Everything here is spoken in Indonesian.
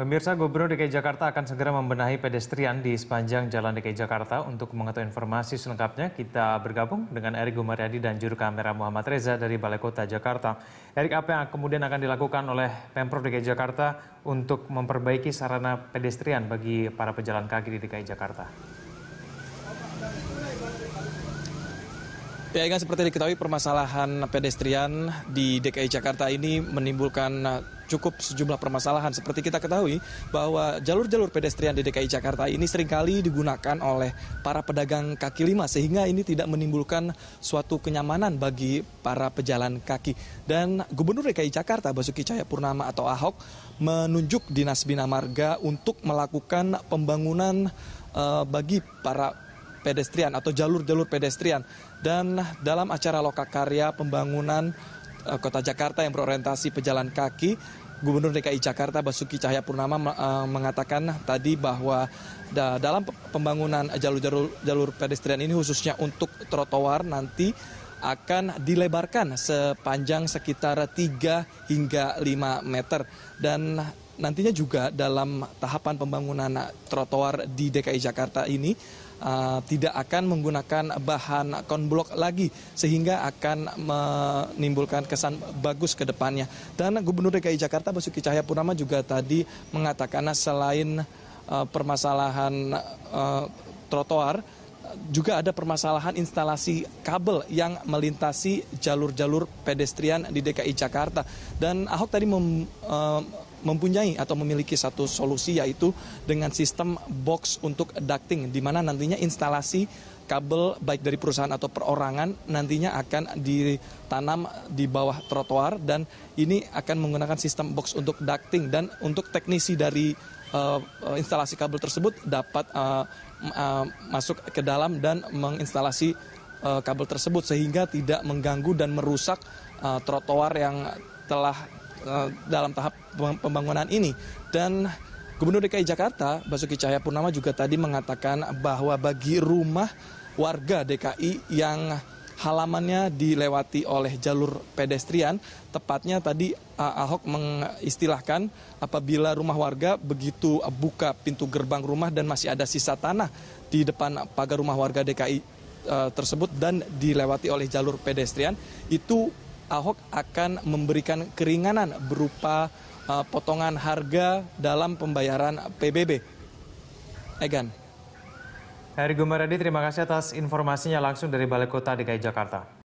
Pemirsa Gubernur DKI Jakarta akan segera membenahi pedestrian di sepanjang Jalan DKI Jakarta. Untuk mengetahui informasi selengkapnya, kita bergabung dengan Erik Gumaryadi dan juru kamera Muhammad Reza dari Balai Kota Jakarta. Erik, apa yang kemudian akan dilakukan oleh Pemprov DKI Jakarta untuk memperbaiki sarana pedestrian bagi para pejalan kaki di DKI Jakarta? Ya, ingat seperti diketahui permasalahan pedestrian di DKI Jakarta ini menimbulkan cukup sejumlah permasalahan. Seperti kita ketahui bahwa jalur-jalur pedestrian di DKI Jakarta ini seringkali digunakan oleh para pedagang kaki lima sehingga ini tidak menimbulkan suatu kenyamanan bagi para pejalan kaki. Dan Gubernur DKI Jakarta Basuki Cahayapurnama atau Ahok menunjuk Dinas Bina Marga untuk melakukan pembangunan uh, bagi para pedestrian atau jalur-jalur pedestrian. Dan dalam acara lokakarya pembangunan Eh, Kota Jakarta yang berorientasi pejalan kaki, Gubernur DKI Jakarta Basuki Cahayapurnama eh, mengatakan tadi bahwa dalam pembangunan jalur-jalur jalur pedestrian ini khususnya untuk trotoar nanti akan dilebarkan sepanjang sekitar 3 hingga 5 meter dan nantinya juga dalam tahapan pembangunan trotoar di DKI Jakarta ini uh, tidak akan menggunakan bahan konblok lagi sehingga akan menimbulkan kesan bagus ke depannya. Dan Gubernur DKI Jakarta Basuki Cahayapurnama juga tadi mengatakan selain uh, permasalahan uh, trotoar juga ada permasalahan instalasi kabel yang melintasi jalur-jalur pedestrian di DKI Jakarta. Dan Ahok tadi mem, e, mempunyai atau memiliki satu solusi yaitu dengan sistem box untuk ducting di mana nantinya instalasi kabel baik dari perusahaan atau perorangan nantinya akan ditanam di bawah trotoar dan ini akan menggunakan sistem box untuk ducting dan untuk teknisi dari uh, instalasi kabel tersebut dapat uh, uh, masuk ke dalam dan menginstalasi uh, kabel tersebut sehingga tidak mengganggu dan merusak uh, trotoar yang telah uh, dalam tahap pembangunan ini dan Gubernur DKI Jakarta Basuki Cahayapurnama juga tadi mengatakan bahwa bagi rumah warga DKI yang halamannya dilewati oleh jalur pedestrian. Tepatnya tadi Ahok mengistilahkan apabila rumah warga begitu buka pintu gerbang rumah dan masih ada sisa tanah di depan pagar rumah warga DKI e, tersebut dan dilewati oleh jalur pedestrian itu Ahok akan memberikan keringanan berupa e, potongan harga dalam pembayaran PBB. Egan. Heri Gumaradi, terima kasih atas informasinya langsung dari Balai Kota DKI Jakarta.